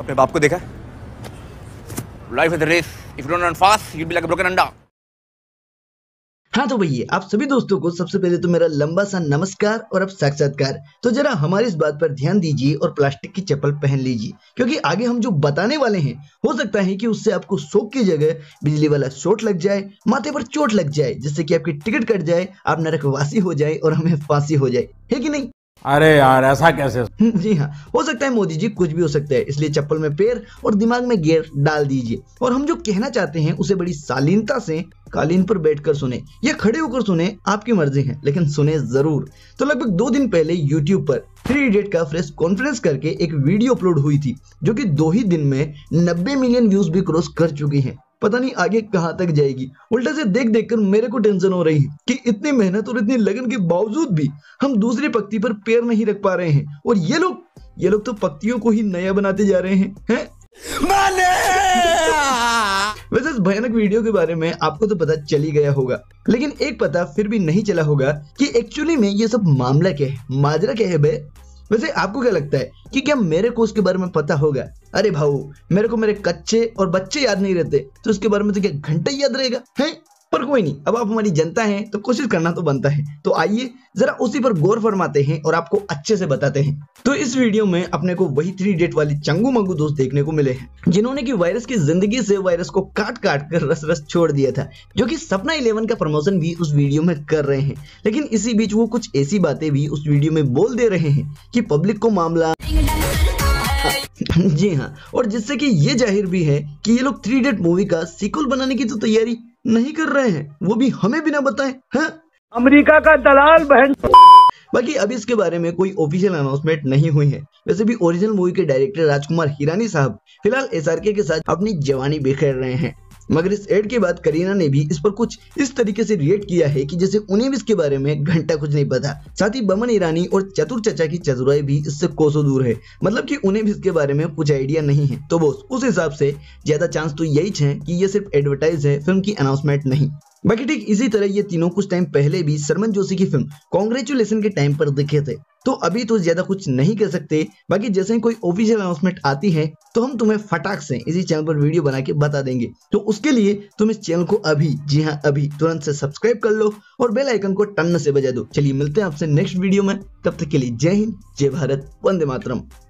अपने बाप को देखा life is race if you don't run fast you will be like a broken अंडा हाँ तो भैया आप सभी दोस्तों को सबसे पहले तो मेरा लंबा सा नमस्कार और अब साक्षात्कार तो जरा हमारी इस बात पर ध्यान दीजिए और प्लास्टिक की चप्पल पहन लीजिए क्योंकि आगे हम जो बताने वाले हैं हो सकता है कि उससे आपको शोक की जगह बिजली वाला चोट लग जाए माथे पर चोट लग जाए जिससे कि आपकी टिकट कट जाए आप नरकवासी हो जाए और हमें फांसी हो जाए है कि नहीं अरे यार ऐसा कैसे जी हाँ हो सकता है मोदी जी कुछ भी हो सकता है इसलिए चप्पल में पैर और दिमाग में गेयर डाल दीजिए और हम जो कहना चाहते हैं उसे बड़ी शालीनता से कालीन पर बैठकर सुने या खड़े होकर सुने आपकी मर्जी है लेकिन सुने जरूर तो लगभग दो दिन पहले यूट्यूब पर थ्री इडियट का प्रेस कॉन्फ्रेंस करके एक वीडियो अपलोड हुई थी जो कि दो ही दिन में 90 मिलियन व्यूज भी क्रॉस कर चुकी है पता नहीं आगे कहाँ तक जाएगी उल्टा से देख देख कर मेरे को टेंशन हो रही है कि इतनी मेहनत और इतनी लगन के बावजूद भी हम दूसरी पक्ति पर पैर नहीं रख पा रहे हैं और ये लोग ये लोग तो पक्तियों को ही नया बनाते जा रहे हैं है? माने! वैसे इस भयानक वीडियो के बारे में आपको तो पता चल ही गया होगा लेकिन एक पता फिर भी नहीं चला होगा कि एक्चुअली में ये सब मामला क्या है माजरा क्या है बे वैसे आपको क्या लगता है कि क्या मेरे को उसके बारे में पता होगा अरे भाऊ मेरे को मेरे कच्चे और बच्चे याद नहीं रहते तो उसके बारे में तो क्या घंटा याद रहेगा है पर कोई नहीं अब आप हमारी जनता हैं तो कोशिश करना तो बनता है तो आइए जरा उसी पर गौर फरमाते हैं और आपको अच्छे से बताते हैं तो इस वीडियो में अपने को वही थ्री डेट वाले चंगू मंगू दोस्त देखने को मिले हैं जिन्होंने कि वायरस की जिंदगी से वायरस को काट काट कर रस रस छोड़ दिया था जो की सपना इलेवन का प्रमोशन भी उस वीडियो में कर रहे हैं लेकिन इसी बीच वो कुछ ऐसी बातें भी उस वीडियो में बोल दे रहे हैं की पब्लिक को मामला जी हाँ और जिससे कि ये जाहिर भी है कि ये लोग थ्री डेट मूवी का सिक्वल बनाने की तो तैयारी नहीं कर रहे हैं वो भी हमें बिना बताए है अमेरिका का दलाल बहन बाकी अभी इसके बारे में कोई ऑफिशियल अनाउंसमेंट नहीं हुई है वैसे भी ओरिजिनल मूवी के डायरेक्टर राजकुमार हिरानी साहब फिलहाल एस के साथ अपनी जवानी बिखेर रहे हैं मगर इस एड के बाद करीना ने भी इस पर कुछ इस तरीके से रिएक्ट किया है कि जैसे उन्हें भी इसके बारे में घंटा कुछ नहीं पता साथ ही बमन ईरानी और चतुर चचा की चतुराई भी इससे कोसों दूर है मतलब कि उन्हें भी इसके बारे में कुछ आइडिया नहीं है तो बोस उस हिसाब से ज्यादा चांस तो यही है कि ये सिर्फ एडवर्टाइज है फिल्म की अनाउंसमेंट नहीं बाकी ठीक इसी तरह ये तीनों कुछ टाइम पहले भी सरमन जोशी की फिल्म कॉन्ग्रेचुलेसन के टाइम पर दिखे थे तो अभी तो ज्यादा कुछ नहीं कर सकते बाकी जैसे ही कोई ऑफिशियल अनाउंसमेंट आती है तो हम तुम्हें फटाक से इसी चैनल पर वीडियो बना के बता देंगे तो उसके लिए तुम इस चैनल को अभी जी हाँ अभी तुरंत से सब्सक्राइब कर लो और बेल आइकन को टन से बजा दो चलिए मिलते हैं आपसे नेक्स्ट वीडियो में तब तक के लिए जय हिंद जय भारत वंदे मातरम